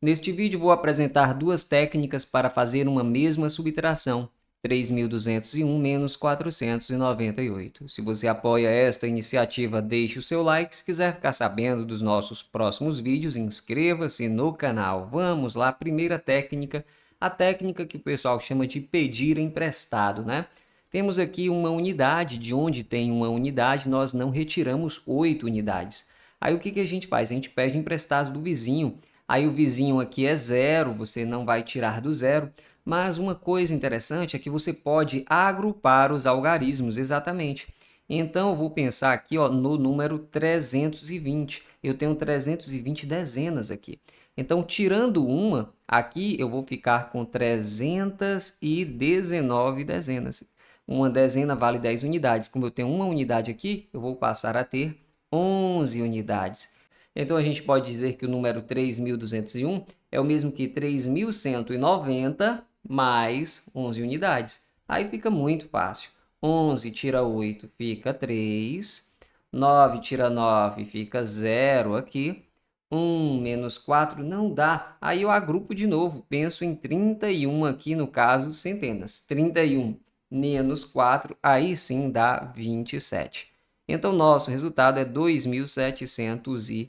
Neste vídeo vou apresentar duas técnicas para fazer uma mesma subtração, 3.201 menos 498. Se você apoia esta iniciativa, deixe o seu like. Se quiser ficar sabendo dos nossos próximos vídeos, inscreva-se no canal. Vamos lá, primeira técnica, a técnica que o pessoal chama de pedir emprestado, né? Temos aqui uma unidade, de onde tem uma unidade, nós não retiramos oito unidades. Aí o que, que a gente faz? A gente pede emprestado do vizinho, Aí o vizinho aqui é zero, você não vai tirar do zero. Mas uma coisa interessante é que você pode agrupar os algarismos, exatamente. Então, eu vou pensar aqui ó, no número 320. Eu tenho 320 dezenas aqui. Então, tirando uma, aqui eu vou ficar com 319 dezenas. Uma dezena vale 10 unidades. Como eu tenho uma unidade aqui, eu vou passar a ter 11 unidades. Então a gente pode dizer que o número 3.201 é o mesmo que 3.190 mais 11 unidades. Aí fica muito fácil. 11 tira 8 fica 3. 9 tira 9 fica 0 aqui. 1 menos 4 não dá. Aí eu agrupo de novo. Penso em 31 aqui, no caso, centenas. 31 menos 4, aí sim dá 27. Então, nosso resultado é 2.700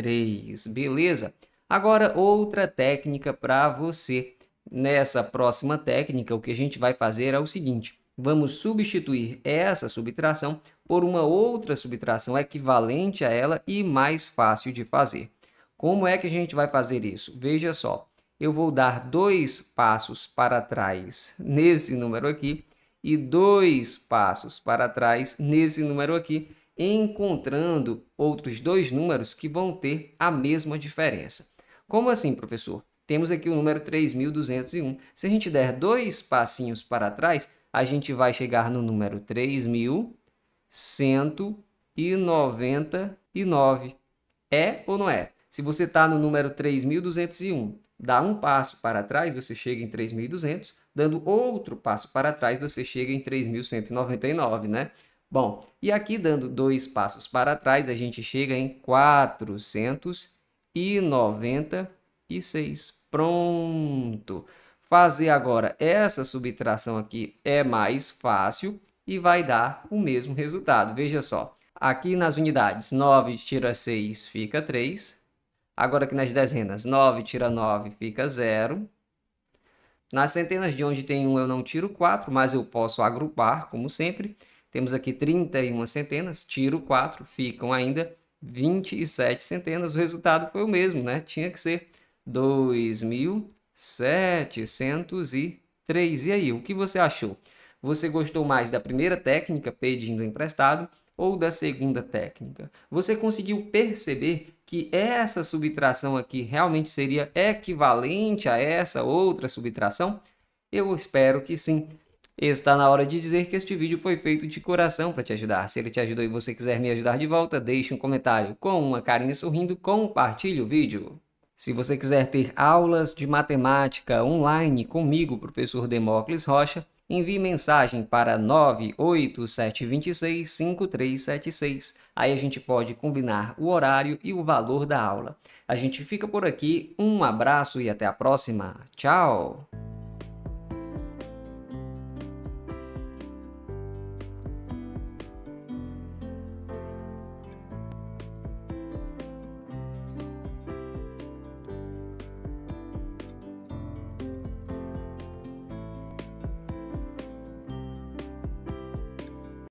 3, beleza? Agora, outra técnica para você. Nessa próxima técnica, o que a gente vai fazer é o seguinte. Vamos substituir essa subtração por uma outra subtração equivalente a ela e mais fácil de fazer. Como é que a gente vai fazer isso? Veja só, eu vou dar dois passos para trás nesse número aqui e dois passos para trás nesse número aqui encontrando outros dois números que vão ter a mesma diferença. Como assim, professor? Temos aqui o número 3.201. Se a gente der dois passinhos para trás, a gente vai chegar no número 3.199. É ou não é? Se você está no número 3.201, dá um passo para trás, você chega em 3.200. Dando outro passo para trás, você chega em 3.199, né? Bom, e aqui dando dois passos para trás, a gente chega em 496. Pronto! Fazer agora essa subtração aqui é mais fácil e vai dar o mesmo resultado. Veja só, aqui nas unidades, 9 tira 6 fica 3. Agora aqui nas dezenas, 9 tira 9 fica 0. Nas centenas de onde tem 1 eu não tiro 4, mas eu posso agrupar, como sempre. Temos aqui 31 centenas, tiro 4, ficam ainda 27 centenas. O resultado foi o mesmo, né? Tinha que ser 2.703. E aí, o que você achou? Você gostou mais da primeira técnica, pedindo emprestado, ou da segunda técnica? Você conseguiu perceber que essa subtração aqui realmente seria equivalente a essa outra subtração? Eu espero que sim. Está na hora de dizer que este vídeo foi feito de coração para te ajudar. Se ele te ajudou e você quiser me ajudar de volta, deixe um comentário com uma carinha sorrindo, compartilhe o vídeo. Se você quiser ter aulas de matemática online comigo, professor Demócles Rocha, envie mensagem para 987265376. Aí a gente pode combinar o horário e o valor da aula. A gente fica por aqui, um abraço e até a próxima. Tchau!